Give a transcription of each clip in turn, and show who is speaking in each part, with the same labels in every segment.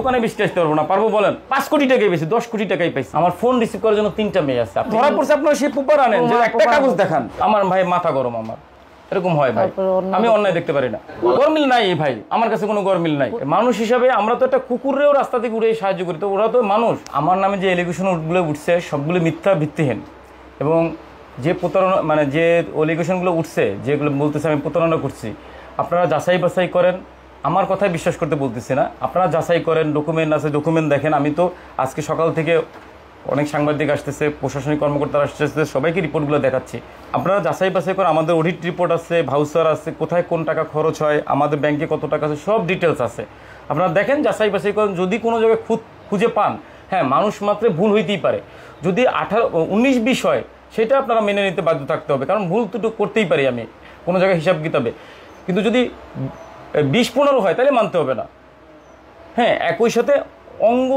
Speaker 1: দোকানে বেশি আসতে পারবো না পারবো বলেন পাঁচ কোটি টাকাই বেশি দশ কোটি টাকাই পাইছি আমার ফোন রিসিভ করার জন্য তিনটা মেয়ে আছে ধরা পড়ছে আপনার সেই পুপার আনেন যে একটা কাগজ দেখান আমার ভাই মাথা গরম আমার এরকম হয় ভাই আমি অন্যায় দেখতে পারি না গরমিল নাই ভাই আমার কাছে কোনো গরমিল নাই মানুষ হিসাবে আমরা তো একটা কুকুরেও রাস্তা থেকে উড়ে সাহায্য করি তো ওরা তো মানুষ আমার নামে যে গুলো উঠছে সবগুলো মিথ্যা ভিত্তিহীন এবং যে প্রতারণা মানে যে অলিগেশনগুলো উঠছে যেগুলো বলতেছে আমি প্রতারণা করছি আপনারা যাচাই বাছাই করেন আমার কথায় বিশ্বাস করতে বলতেছি না আপনারা যাচাই করেন ডকুমেন্ট আছে ডকুমেন্ট দেখেন আমি তো আজকে সকাল থেকে অনেক সাংবাদিক আসতেছে প্রশাসনিক কর্মকর্তারা আসতেছে সবাইকে রিপোর্টগুলো দেখাচ্ছি আপনারা যাচাই বাছাই করে আমাদের অডিট রিপোর্ট আছে ভাউচার আছে কোথায় কোন টাকা খরচ হয় আমাদের ব্যাংকে কত টাকা আছে সব ডিটেলস আছে আপনারা দেখেন যাচাই বাছাই করেন যদি কোনো জায়গায় খুঁজে পান হ্যাঁ মানুষ মাত্রে ভুল হইতেই পারে যদি আঠারো উনিশ বিশ হয় সেটা আপনারা মেনে নিতে বাধ্য থাকতে হবে কারণ ভুল দুটো করতেই পারি আমি কোনো জায়গায় হিসাব কিতাবে কিন্তু যদি বিশ পনেরো হয় তাহলে মানতে হবে না হ্যাঁ একই সাথে অঙ্গ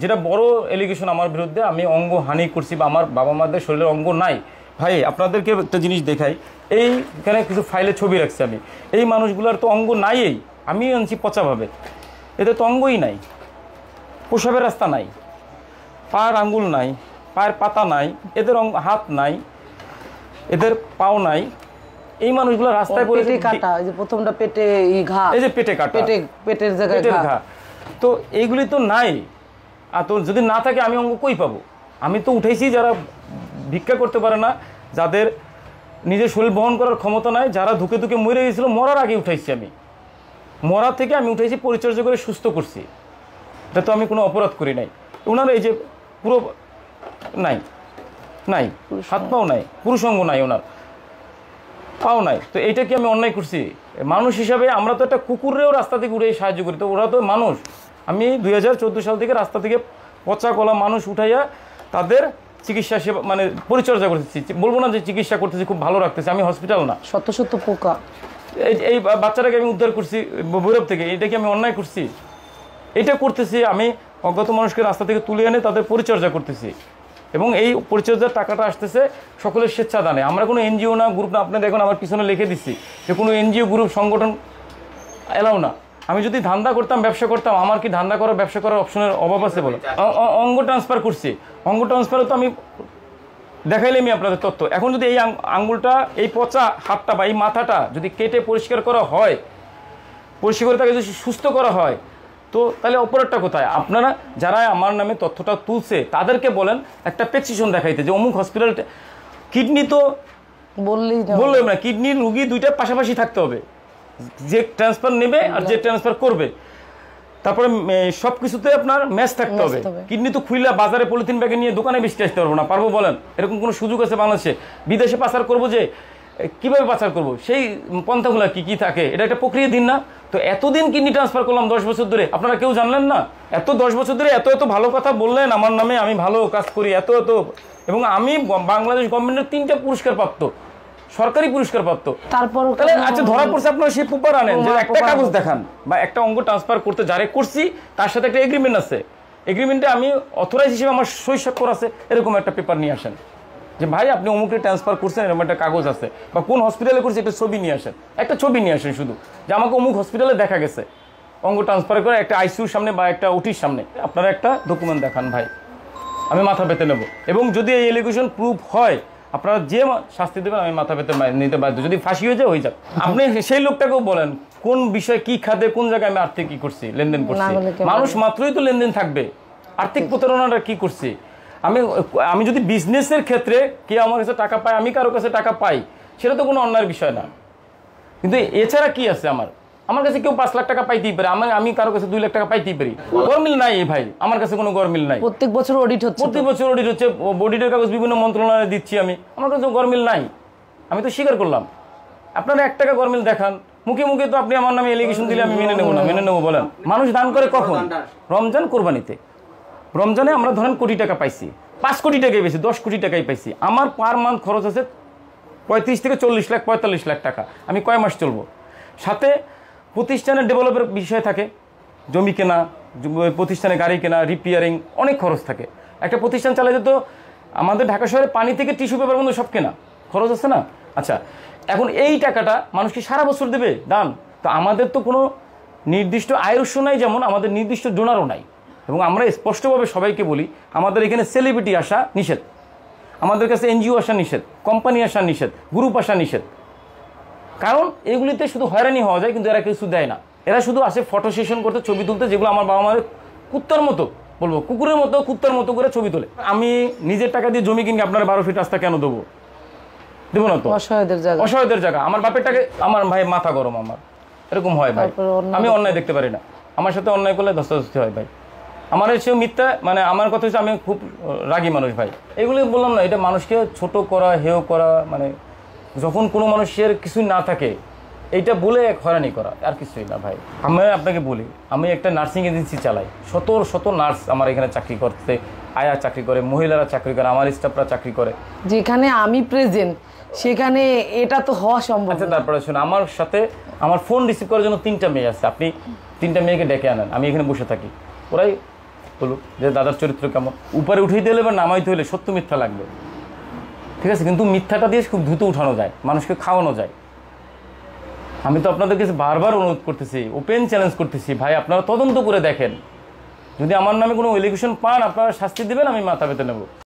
Speaker 1: যেটা বড় এলিগেশন আমার বিরুদ্ধে আমি অঙ্গ হানি করছি বা আমার বাবা মাদের শরীরে অঙ্গ নাই ভাই আপনাদেরকে একটা জিনিস দেখাই এইখানে কিছু ফাইলে ছবি রাখছি আমি এই মানুষগুলোর তো অঙ্গ নাই এই আমি আনছি পচাভাবে এদের তো অঙ্গই নাই প্রসাবের রাস্তা নাই পায়ের আঙ্গুল নাই পায়ের পাতা নাই এদের অঙ্গ হাত নাই এদের পাও নাই এই মানুষগুলো রাস্তায় পড়ে কাটা এই যে প্রথমটা পেটে এই ঘা এই যে পেটে কাটা পেটে পেটের জায়গায় ঘা তো এইগুলি তো নাই আর তো যদি না থাকে আমি অঙ্গ কই পাবো আমি তো উঠেছি যারা ভিক্ষা করতে পারে না যাদের নিজের শরীর বহন করার ক্ষমতা নাই যারা ধুকে ধুকে মরে গেছিল মরার আগে উঠাইছি আমি মরা থেকে আমি উঠেছি পরিচর্যা করে সুস্থ করছি এটা তো আমি কোনো অপরাধ করি নাই ওনার এই যে পুরো নাই নাই হাত পাও নাই পুরুষঙ্গ নাই ওনার পাও নাই তো এইটা কি আমি অন্যায় করছি মানুষ হিসাবে আমরা তো একটা কুকুরেও রাস্তা থেকে উঠে সাহায্য করি তো ওরা তো মানুষ আমি দুই সাল থেকে রাস্তা থেকে পচা কলা মানুষ উঠাইয়া তাদের চিকিৎসা সেবা মানে পরিচর্যা করতেছি বলবো না যে চিকিৎসা করতেছি খুব ভালো রাখতেছি আমি হসপিটাল না শত শত পোকা এই বাচ্চাটাকে আমি উদ্ধার করছি ভৈরব থেকে এটা কি আমি অন্যায় করছি এটা করতেছি আমি অজ্ঞাত মানুষকে রাস্তা থেকে তুলে এনে তাদের পরিচর্যা করতেছি এবং এই পরিচর্যার টাকাটা আসতেছে সকলের স্বেচ্ছাদানে আমরা কোনো এনজিও না গ্রুপ না আপনি দেখুন আমার পিছনে লিখে দিচ্ছি যে কোনো এনজিও গ্রুপ সংগঠন এলাও না আমি যদি ধান্দা করতাম ব্যবসা করতাম আমার কি ধান্দা করার ব্যবসা করার অপশনের অভাব আছে বলো অঙ্গ ট্রান্সফার করছি অঙ্গ ট্রান্সফারও তো আমি আমি আপনাদের তথ্য এখন যদি এই আঙ্গুলটা এই পচা হাতটা বা এই মাথাটা যদি কেটে পরিষ্কার করা হয় পরিষ্কার করে তাকে যদি সুস্থ করা হয় তো তাহলে অপরাধটা কোথায় আপনারা যারা আমার নামে তথ্যটা তুলছে তাদেরকে বলেন একটা প্রেসক্রিপশন দেখাইতে যে অমুক হসপিটাল কিডনি তো বললেই না কিডনির রুগী দুইটা পাশাপাশি থাকতে হবে যে ট্রান্সফার নেবে আর যে ট্রান্সফার করবে তারপরে সব কিছুতে আপনার ম্যাচ থাকতে হবে কিডনি তো খুললে বাজারে পলিথিন ব্যাগে নিয়ে দোকানে বেশি আসতে পারবো না পারবো বলেন এরকম কোনো সুযোগ আছে বাংলাদেশে বিদেশে পাচার করবো যে কিভাবে পাচার করব সেই পন্থাগুলো কি কি থাকে এটা একটা প্রক্রিয়া দিন না তো এতদিন কিডনি ট্রান্সফার করলাম দশ বছর ধরে আপনারা কেউ জানলেন না এত দশ বছর ধরে এত এত ভালো কথা বললেন আমার নামে আমি ভালো কাজ করি এত এত এবং আমি বাংলাদেশ গভর্নমেন্টের তিনটা পুরস্কার প্রাপ্ত সরকারি পুরস্কার প্রাপ্ত তারপর তাহলে আচ্ছা ধরা পড়ছে আপনারা সেই পেপার আনেন যে একটা কাগজ দেখান বা একটা অঙ্গ ট্রান্সফার করতে যারে করছি তার সাথে একটা এগ্রিমেন্ট আছে এগ্রিমেন্টে আমি অথরাইজ হিসেবে আমার সই স্বাক্ষর আছে এরকম একটা পেপার নিয়ে আসেন যে ভাই আপনি অমুককে ট্রান্সফার করছেন এরকম একটা কাগজ আছে বা কোন হসপিটালে করছে একটা ছবি নিয়ে আসেন একটা ছবি নিয়ে আসেন শুধু যে আমাকে অমুক হসপিটালে দেখা গেছে অঙ্গ ট্রান্সফার করে একটা আইসিউর সামনে বা একটা ওটির সামনে আপনারা একটা ডকুমেন্ট দেখান ভাই আমি মাথা পেতে নেব এবং যদি এই এলিগেশন প্রুফ হয় আপনারা যে শাস্তি দেবেন আমি মাথা পেতে নিতে বাধ্য যদি ফাঁসি হয়ে যায় হয়ে যাক আপনি সেই লোকটাকেও বলেন কোন বিষয়ে কি খাতে কোন জায়গায় আমি আর্থিক কি করছি লেনদেন করছি মানুষ মাত্রই তো লেনদেন থাকবে আর্থিক প্রতারণাটা কি করছি আমি আমি যদি বিজনেসের ক্ষেত্রে কে আমার কাছে টাকা পায় আমি কারো কাছে টাকা পাই সেটা তো কোনো অন্যায়ের বিষয় না কিন্তু এছাড়া কি আছে আমার আমার কাছে কেউ পাঁচ লাখ টাকা পাইতেই পারে আমার আমি কারো কাছে দুই লাখ টাকা পাইতেই পারি গরমিল নাই ভাই আমার কাছে কোনো গরমিল নাই প্রত্যেক বছর অডিট হচ্ছে প্রত্যেক বছর অডিট হচ্ছে অডিটের কাগজ বিভিন্ন মন্ত্রণালয়ে দিচ্ছি আমি আমার কাছে গরমিল নাই আমি তো স্বীকার করলাম আপনারা এক টাকা গরমিল দেখান মুখে মুখে তো আপনি আমার নামে এলিগেশন দিলে আমি মেনে নেবো না মেনে নেবো বলেন মানুষ দান করে কখন রমজান কোরবানিতে রমজানে আমরা ধরেন কোটি টাকা পাইছি পাঁচ কোটি টাকাই পেয়েছি দশ কোটি টাকাই পাইছি আমার পার মান্থ খরচ আছে পঁয়ত্রিশ থেকে চল্লিশ লাখ পঁয়তাল্লিশ লাখ টাকা আমি কয় মাস চলবো সাথে প্রতিষ্ঠানের ডেভেলপের বিষয় থাকে জমি কেনা প্রতিষ্ঠানে গাড়ি কেনা রিপেয়ারিং অনেক খরচ থাকে একটা প্রতিষ্ঠান চালাতে তো আমাদের ঢাকা শহরে পানি থেকে টিস্যু পেপার পর্যন্ত সব কেনা খরচ আছে না আচ্ছা এখন এই টাকাটা মানুষকে সারা বছর দেবে ডান তো আমাদের তো কোনো নির্দিষ্ট আয়ুষ্য নাই যেমন আমাদের নির্দিষ্ট ডোনারও নাই এবং আমরা স্পষ্টভাবে সবাইকে বলি আমাদের এখানে সেলিব্রিটি আসা নিষেধ আমাদের কাছে এনজিও আসা নিষেধ কোম্পানি আসা নিষেধ গ্রুপ আসা নিষেধ কারণ এগুলিতে শুধু হয়রানি হওয়া যায় কিন্তু এরা কিছু দেয় না এরা শুধু আসে ফটো সেশন করতে ছবি তুলতে যেগুলো আমার বাবা মায়ের কুত্তার মতো বলবো কুকুরের মতো কুত্তার মতো করে ছবি তোলে আমি নিজের টাকা দিয়ে জমি কিনে আপনার বারো ফিট রাস্তা কেন দেবো দেবো না তো অসহায়দের জায়গা অসহায়দের জায়গা আমার বাপের টাকা আমার ভাই মাথা গরম আমার এরকম হয় ভাই আমি অন্যায় দেখতে পারি না আমার সাথে অন্যায় করলে ধস্তাধস্তি হয় ভাই আমার এসেও মিথ্যা মানে আমার কথা হচ্ছে আমি খুব রাগী মানুষ ভাই এগুলো বললাম না এটা মানুষকে ছোট করা হেয় করা মানে যখন কোনো মানুষের কিছুই না থাকে এইটা বলে এক হয়রানি করা আর কিছুই না ভাই আমি আপনাকে বলি আমি একটা নার্সিং এজেন্সি চালাই শত শত নার্স আমার এখানে চাকরি করতে আয়া চাকরি করে মহিলারা চাকরি করে আমার স্টাফরা চাকরি করে যেখানে আমি প্রেজেন্ট সেখানে এটা তো হওয়া সম্ভব আচ্ছা তারপরে শুনুন আমার সাথে আমার ফোন রিসিভ করার জন্য তিনটা মেয়ে আছে আপনি তিনটা মেয়েকে ডেকে আনেন আমি এখানে বসে থাকি ওরাই হলো যে দাদার চরিত্র কেমন উপরে উঠাইতে হলে বা নামাইতে হলে সত্য মিথ্যা লাগবে ঠিক আছে কিন্তু মিথ্যাটা দিয়ে খুব দ্রুত উঠানো যায় মানুষকে খাওয়ানো যায় আমি তো আপনাদের কাছে বারবার অনুরোধ করতেছি ওপেন চ্যালেঞ্জ করতেছি ভাই আপনারা তদন্ত করে দেখেন যদি আমার নামে কোনো এলিগেশন পান আপনারা শাস্তি দেবেন আমি মাথা পেতে নেব